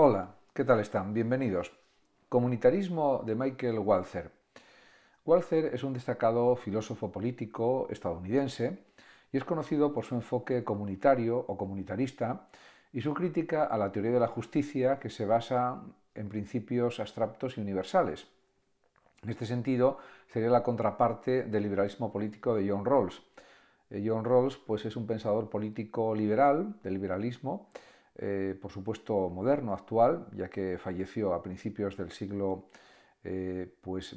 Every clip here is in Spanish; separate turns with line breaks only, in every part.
Hola, ¿qué tal están? Bienvenidos. Comunitarismo de Michael Walzer. Walzer es un destacado filósofo político estadounidense y es conocido por su enfoque comunitario o comunitarista y su crítica a la teoría de la justicia que se basa en principios abstractos y universales. En este sentido, sería la contraparte del liberalismo político de John Rawls. Eh, John Rawls pues, es un pensador político liberal, del liberalismo, eh, por supuesto moderno, actual, ya que falleció a principios del siglo XXI, eh, pues,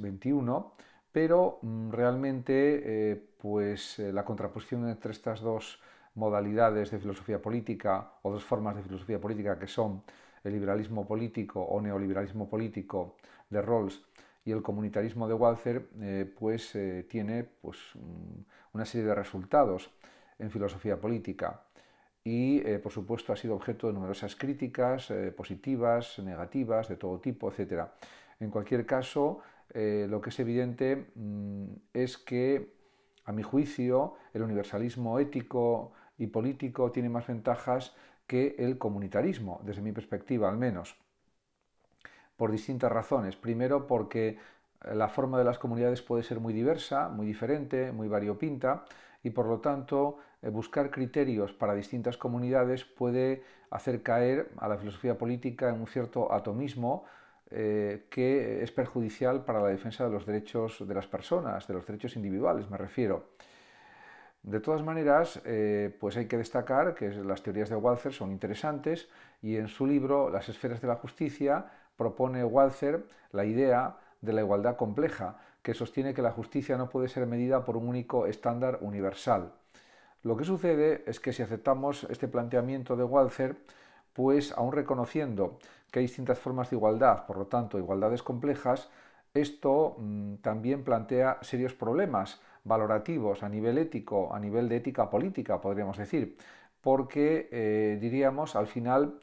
pero mm, realmente eh, pues, la contraposición entre estas dos modalidades de filosofía política o dos formas de filosofía política que son el liberalismo político o neoliberalismo político de Rawls y el comunitarismo de Walzer, pues tiene pues, mm, una serie de resultados en filosofía política y, eh, por supuesto, ha sido objeto de numerosas críticas eh, positivas, negativas, de todo tipo, etc. En cualquier caso, eh, lo que es evidente mm, es que, a mi juicio, el universalismo ético y político tiene más ventajas que el comunitarismo, desde mi perspectiva al menos, por distintas razones. Primero, porque la forma de las comunidades puede ser muy diversa, muy diferente, muy variopinta, y por lo tanto eh, buscar criterios para distintas comunidades puede hacer caer a la filosofía política en un cierto atomismo eh, que es perjudicial para la defensa de los derechos de las personas, de los derechos individuales, me refiero. De todas maneras, eh, pues hay que destacar que las teorías de Walzer son interesantes y en su libro Las esferas de la justicia propone Walzer la idea de la igualdad compleja, que sostiene que la justicia no puede ser medida por un único estándar universal. Lo que sucede es que si aceptamos este planteamiento de Walzer, pues aún reconociendo que hay distintas formas de igualdad, por lo tanto igualdades complejas, esto mm, también plantea serios problemas valorativos a nivel ético, a nivel de ética política, podríamos decir, porque eh, diríamos al final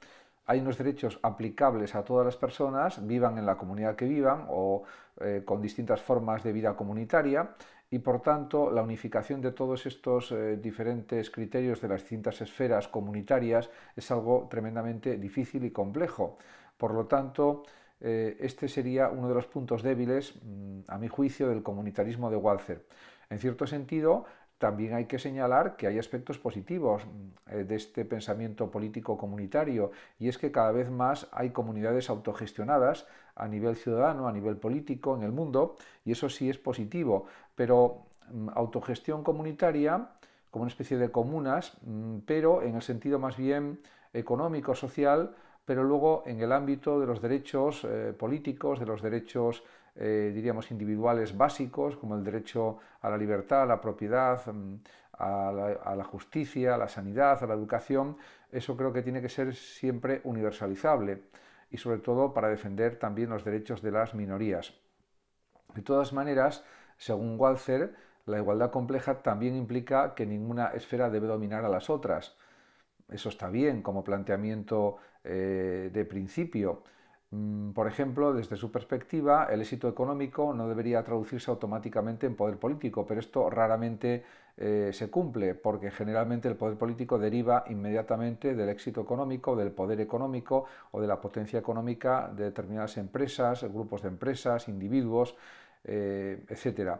hay unos derechos aplicables a todas las personas, vivan en la comunidad que vivan o eh, con distintas formas de vida comunitaria, y por tanto la unificación de todos estos eh, diferentes criterios de las distintas esferas comunitarias es algo tremendamente difícil y complejo. Por lo tanto, eh, este sería uno de los puntos débiles, mm, a mi juicio, del comunitarismo de Walzer. En cierto sentido, también hay que señalar que hay aspectos positivos mm, eh, de este pensamiento político comunitario y es que cada vez más hay comunidades autogestionadas a nivel ciudadano, a nivel político en el mundo y eso sí es positivo, pero mm, autogestión comunitaria como una especie de comunas, mm, pero en el sentido más bien económico, social, pero luego en el ámbito de los derechos eh, políticos, de los derechos eh, diríamos, individuales básicos, como el derecho a la libertad, a la propiedad, mm, a la, justicia, a la sanidad, a la educación, eso creo que tiene que ser siempre universalizable y sobre todo para defender también los derechos de las minorías. De todas maneras, según Walzer, la igualdad compleja también implica que ninguna esfera debe dominar a las otras. Eso está bien como planteamiento eh, de principio, Mm, por ejemplo, desde su perspectiva, el éxito económico no debería traducirse automáticamente en poder político, pero esto raramente eh, se cumple, porque generalmente el poder político deriva inmediatamente del éxito económico, del poder económico o de la potencia económica de determinadas empresas, grupos de empresas, individuos, eh, etc.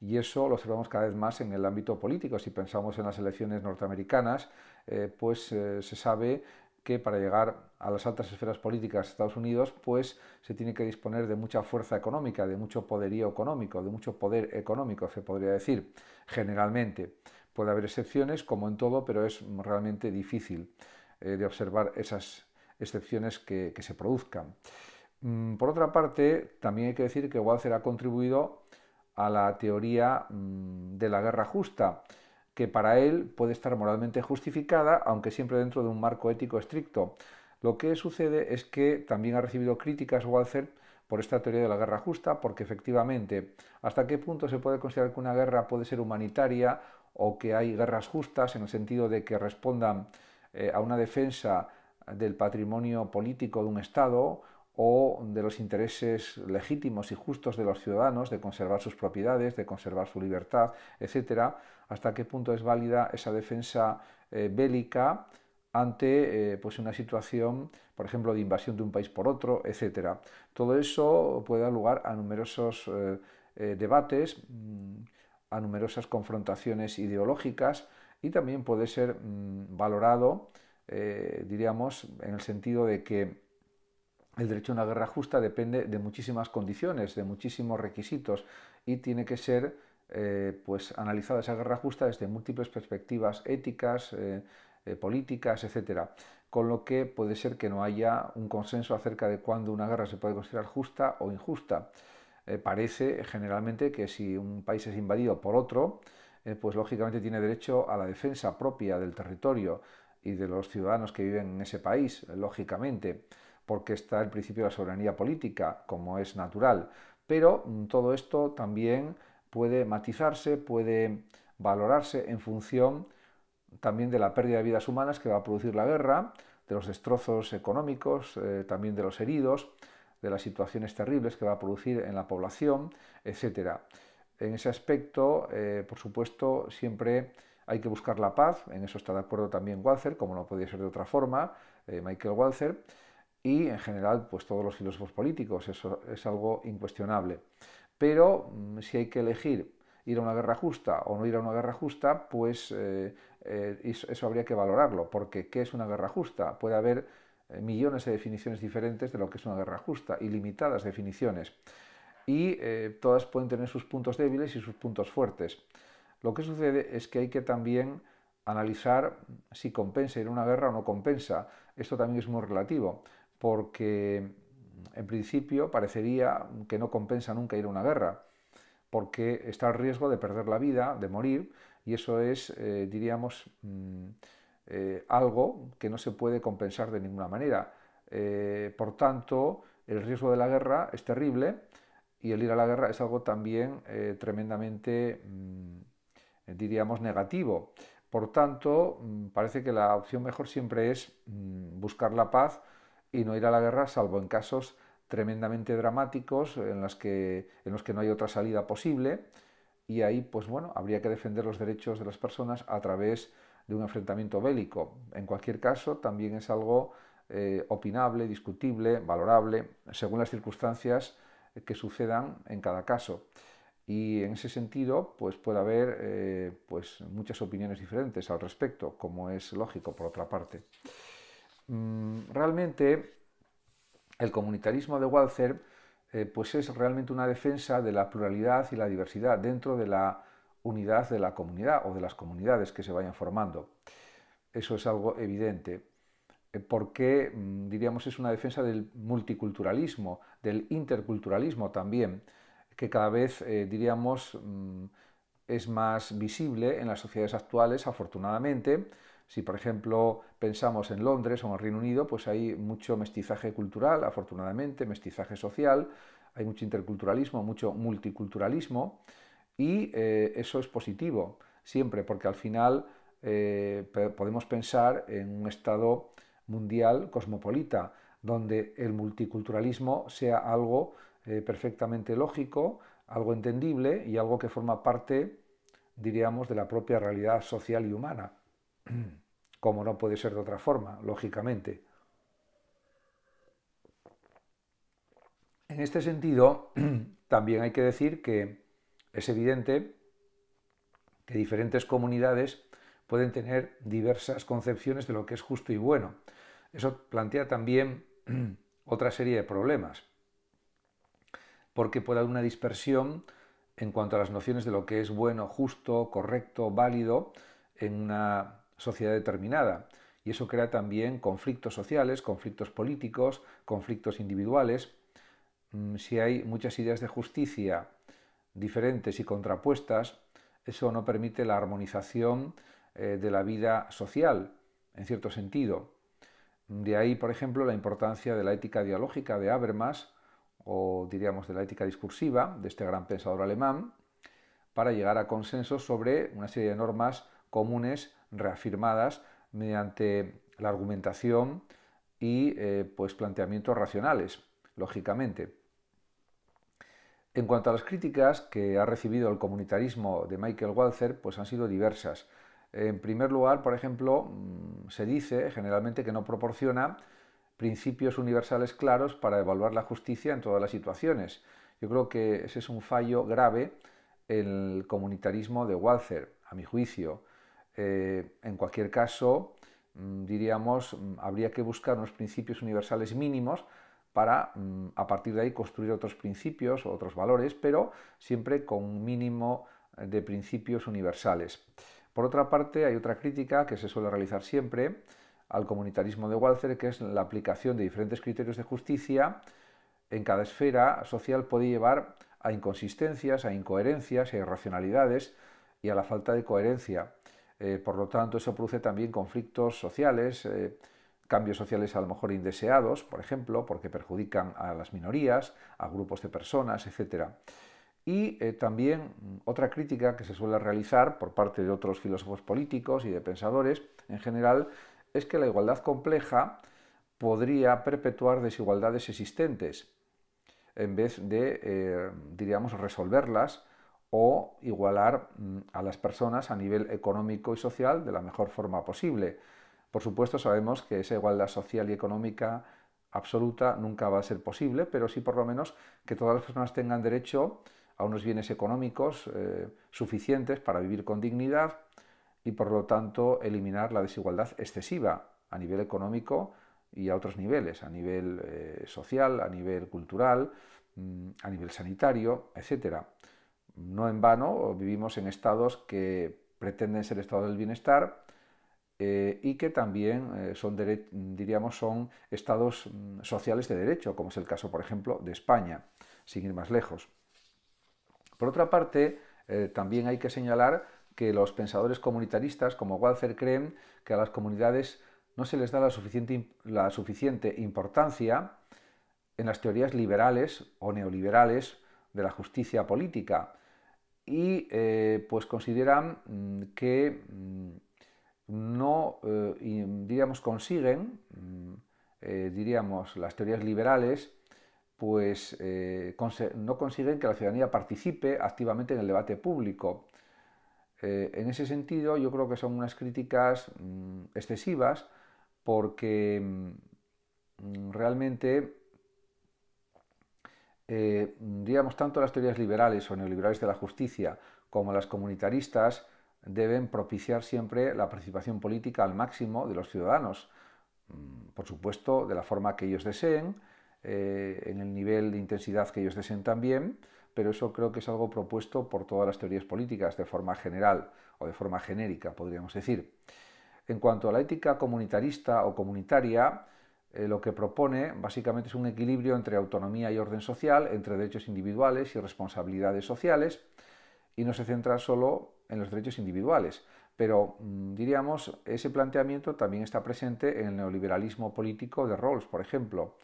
Y eso lo observamos cada vez más en el ámbito político. Si pensamos en las elecciones norteamericanas, eh, pues se sabe que para llegar a las altas esferas políticas de Estados Unidos, pues se tiene que disponer de mucha fuerza económica, de mucho poderío económico, de mucho poder económico, se podría decir, generalmente. Puede haber excepciones, como en todo, pero es realmente difícil eh, de observar esas excepciones que, se produzcan. Mm, por otra parte, también hay que decir que Walzer ha contribuido a la teoría mm, de la guerra justa, que para él puede estar moralmente justificada, aunque siempre dentro de un marco ético estricto. Lo que sucede es que también ha recibido críticas Walzer por esta teoría de la guerra justa, porque efectivamente, ¿hasta qué punto se puede considerar que una guerra puede ser humanitaria o que hay guerras justas en el sentido de que respondan eh, a una defensa del patrimonio político de un Estado o de los intereses legítimos y justos de los ciudadanos de conservar sus propiedades, de conservar su libertad, etcétera, hasta qué punto es válida esa defensa eh, bélica ante eh, pues una situación, por ejemplo, de invasión de un país por otro, etcétera. Todo eso puede dar lugar a numerosos eh, debates, mm, a numerosas confrontaciones ideológicas y también puede ser mm, valorado, diríamos, en el sentido de que el derecho a una guerra justa depende de muchísimas condiciones, de muchísimos requisitos y tiene que ser eh, pues, analizada esa guerra justa desde múltiples perspectivas éticas, eh, eh, políticas, etc. Con lo que puede ser que no haya un consenso acerca de cuándo una guerra se puede considerar justa o injusta. parece generalmente que si un país es invadido por otro, pues lógicamente tiene derecho a la defensa propia del territorio y de los ciudadanos que viven en ese país, lógicamente porque está el principio de la soberanía política, como es natural. Pero mm, todo esto también puede matizarse, puede valorarse en función también de la pérdida de vidas humanas que va a producir la guerra, de los destrozos económicos, eh, también de los heridos, de las situaciones terribles que va a producir en la población, etc. En ese aspecto, eh, por supuesto, siempre hay que buscar la paz, en eso está de acuerdo también Walzer, como no podía ser de otra forma, eh, Michael Walzer, y en general pues todos los filósofos políticos, eso es algo incuestionable. Pero mm, si hay que elegir ir a una guerra justa o no ir a una guerra justa, pues eh, eh, eso, habría que valorarlo, porque ¿qué es una guerra justa? Puede haber eh, millones de definiciones diferentes de lo que es una guerra justa, ilimitadas definiciones, y todas pueden tener sus puntos débiles y sus puntos fuertes. Lo que sucede es que hay que también analizar si compensa ir a una guerra o no compensa. Esto también es muy relativo porque en principio parecería que no compensa nunca ir a una guerra, porque está el riesgo de perder la vida, de morir, y eso es, eh, diríamos, mm, eh, algo que no se puede compensar de ninguna manera. Eh, por tanto, el riesgo de la guerra es terrible y el ir a la guerra es algo también tremendamente, mm, diríamos, negativo. Por tanto, mm, parece que la opción mejor siempre es buscar la paz, y no ir a la guerra salvo en casos tremendamente dramáticos en, que, en los que no hay otra salida posible y ahí pues bueno habría que defender los derechos de las personas a través de un enfrentamiento bélico. En cualquier caso también es algo eh, opinable, discutible, valorable, según las circunstancias que sucedan en cada caso. Y en ese sentido, pues puede haber eh, pues, muchas opiniones diferentes al respecto, como es lógico por otra parte. Mm, realmente el comunitarismo de Walzer eh, pues es realmente una defensa de la pluralidad y la diversidad dentro de la unidad de la comunidad o de las comunidades que se vayan formando. Eso es algo evidente, eh, porque mm, diríamos es una defensa del multiculturalismo, del interculturalismo también, que cada vez, eh, diríamos, mm, es más visible en las sociedades actuales, afortunadamente, si, por ejemplo, pensamos en Londres o en el Reino Unido, pues hay mucho mestizaje cultural, afortunadamente, mestizaje social, hay mucho interculturalismo, mucho multiculturalismo, y eh, eso es positivo siempre, porque al final eh, podemos pensar en un Estado mundial cosmopolita, donde el multiculturalismo sea algo eh, perfectamente lógico, algo entendible y algo que forma parte, diríamos, de la propia realidad social y humana. como no puede ser de otra forma, lógicamente. En este sentido, también hay que decir que es evidente que diferentes comunidades pueden tener diversas concepciones de lo que es justo y bueno. Eso plantea también otra serie de problemas, porque puede haber una dispersión en cuanto a las nociones de lo que es bueno, justo, correcto, válido en una sociedad determinada. Y eso crea también conflictos sociales, conflictos políticos, conflictos individuales. Mm, si hay muchas ideas de justicia diferentes y contrapuestas, eso no permite la armonización eh, de la vida social, en cierto sentido. De ahí, por ejemplo, la importancia de la ética dialógica de Habermas, o diríamos de la ética discursiva, de este gran pensador alemán, para llegar a consensos sobre una serie de normas comunes reafirmadas mediante la argumentación y eh, pues planteamientos racionales, lógicamente. En cuanto a las críticas que ha recibido el comunitarismo de Michael Walzer, pues han sido diversas. En primer lugar, por ejemplo, mm, se dice generalmente que no proporciona principios universales claros para evaluar la justicia en todas las situaciones. Yo creo que ese es un fallo grave en el comunitarismo de Walzer, a mi juicio. Eh, en cualquier caso, mm, diríamos, mm, habría que buscar unos principios universales mínimos para mm, a partir de ahí construir otros principios, o otros valores, pero siempre con un mínimo eh, de principios universales. Por otra parte, hay otra crítica que se suele realizar siempre al comunitarismo de Walzer, que es la aplicación de diferentes criterios de justicia en cada esfera social puede llevar a inconsistencias, a incoherencias, a irracionalidades y a la falta de coherencia eh, por lo tanto, eso produce también conflictos sociales, eh, cambios sociales a lo mejor indeseados, por ejemplo, porque perjudican a las minorías, a grupos de personas, etc. Y eh, también otra crítica que se suele realizar por parte de otros filósofos políticos y de pensadores en general es que la igualdad compleja podría perpetuar desigualdades existentes en vez de, diríamos, resolverlas o igualar mm, a las personas a nivel económico y social de la mejor forma posible. Por supuesto sabemos que esa igualdad social y económica absoluta nunca va a ser posible, pero sí por lo menos que todas las personas tengan derecho a unos bienes económicos eh, suficientes para vivir con dignidad y por lo tanto eliminar la desigualdad excesiva a nivel económico y a otros niveles, a nivel eh, social, a nivel cultural, mm, a nivel sanitario, etcétera no en vano vivimos en estados que pretenden ser estados del bienestar eh, y que también eh, son, diríamos, son estados mm, sociales de derecho, como es el caso, por ejemplo, de España, sin ir más lejos. Por otra parte, eh, también hay que señalar que los pensadores comunitaristas, como Walter, creen que a las comunidades no se les da la suficiente importancia en las teorías liberales o neoliberales de la justicia política, y eh, pues consideran mm, que mm, no, eh, mm, diríamos, consiguen, eh, diríamos, las teorías liberales, pues no consiguen que la ciudadanía participe activamente en el debate público. en ese sentido, yo creo que son unas críticas excesivas porque realmente eh, digamos, tanto las teorías liberales o neoliberales de la justicia como las comunitaristas deben propiciar siempre la participación política al máximo de los ciudadanos, mm, por supuesto, de la forma que ellos deseen, eh, en el nivel de intensidad que ellos deseen también, pero eso creo que es algo propuesto por todas las teorías políticas de forma general o de forma genérica, podríamos decir. En cuanto a la ética comunitarista o comunitaria, eh, lo que propone básicamente es un equilibrio entre autonomía y orden social, entre derechos individuales y responsabilidades sociales, y no se centra solo en los derechos individuales. Pero mm, diríamos, ese planteamiento también está presente en el neoliberalismo político de Rawls, por ejemplo.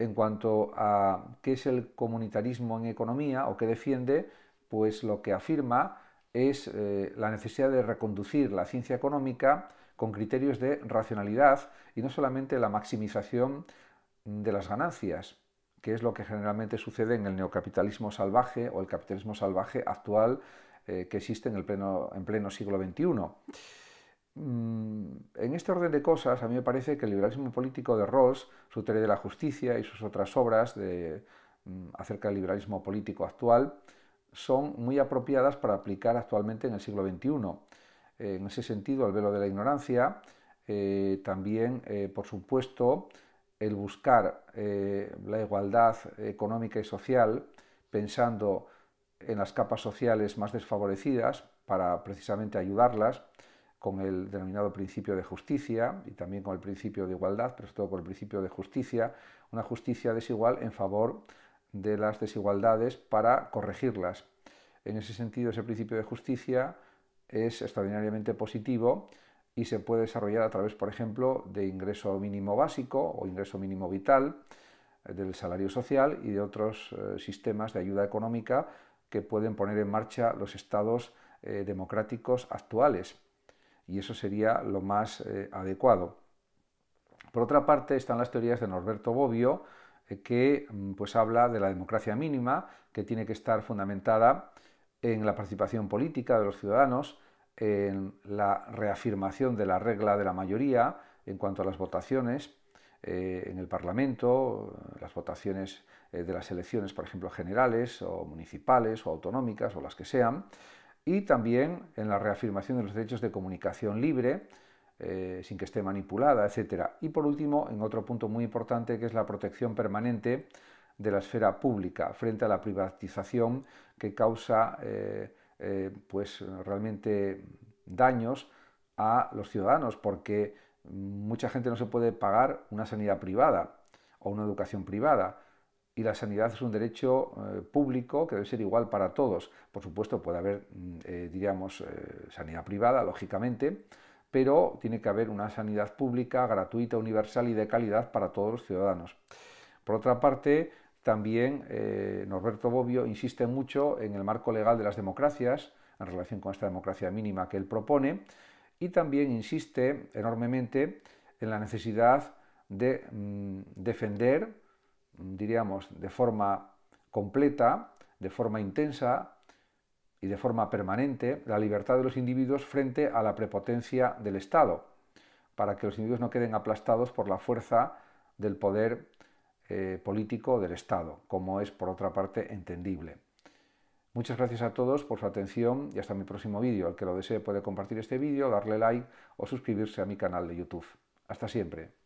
En cuanto a qué es el comunitarismo en economía o qué defiende, pues lo que afirma es eh, la necesidad de reconducir la ciencia económica con criterios de racionalidad y no solamente la maximización de las ganancias, que es lo que generalmente sucede en el neocapitalismo salvaje o el capitalismo salvaje actual eh, que existe en, el pleno, siglo XXI. Mm, en este orden de cosas, a mí me parece que el liberalismo político de Rawls, su teoría de la justicia y sus otras obras mm, acerca del liberalismo político actual, son muy apropiadas para aplicar actualmente en el siglo XXI. Eh, en ese sentido, el velo de la ignorancia, eh, también, eh, por supuesto, el buscar la igualdad económica y social, pensando en las capas sociales más desfavorecidas para precisamente ayudarlas con el denominado principio de justicia y también con el principio de igualdad, pero sobre todo con el principio de justicia, una justicia desigual en favor de de las desigualdades para corregirlas. En ese sentido, ese principio de justicia es extraordinariamente positivo y se puede desarrollar a través, por ejemplo, de ingreso mínimo básico o ingreso mínimo vital, eh, del salario social y de otros eh, sistemas de ayuda económica que pueden poner en marcha los estados eh, democráticos actuales. Y eso sería lo más adecuado. Por otra parte están las teorías de Norberto Bobbio, que mm, pues, habla de la democracia mínima, que tiene que estar fundamentada en la participación política de los ciudadanos, en la reafirmación de la regla de la mayoría en cuanto a las votaciones eh, en el Parlamento, las votaciones eh, de las elecciones, por ejemplo, generales o municipales o autonómicas o las que sean, y también en la reafirmación de los derechos de comunicación libre, eh, sin que esté manipulada, etc. Y por último, en otro punto muy importante, que es la protección permanente de la esfera pública frente a la privatización que causa eh, eh, pues realmente daños a los ciudadanos, porque mucha gente no se puede pagar una sanidad privada o una educación privada. Y la sanidad es un derecho público que debe ser igual para todos. Por supuesto, puede haber, mm, diríamos, sanidad privada, lógicamente, pero tiene que haber una sanidad pública, gratuita, universal y de calidad para todos los ciudadanos. Por otra parte, también eh, Norberto Bobbio insiste mucho en el marco legal de las democracias, en relación con esta democracia mínima que él propone, y también insiste enormemente en la necesidad de mm, defender, mm, diríamos, de forma completa, de forma intensa, y de forma permanente la libertad de los individuos frente a la prepotencia del Estado, para que los individuos no queden aplastados por la fuerza del poder eh, político del Estado, como es por otra parte entendible. Muchas gracias a todos por su atención y hasta mi próximo vídeo. El que lo desee puede compartir este vídeo, darle like o suscribirse a mi canal de YouTube. Hasta siempre.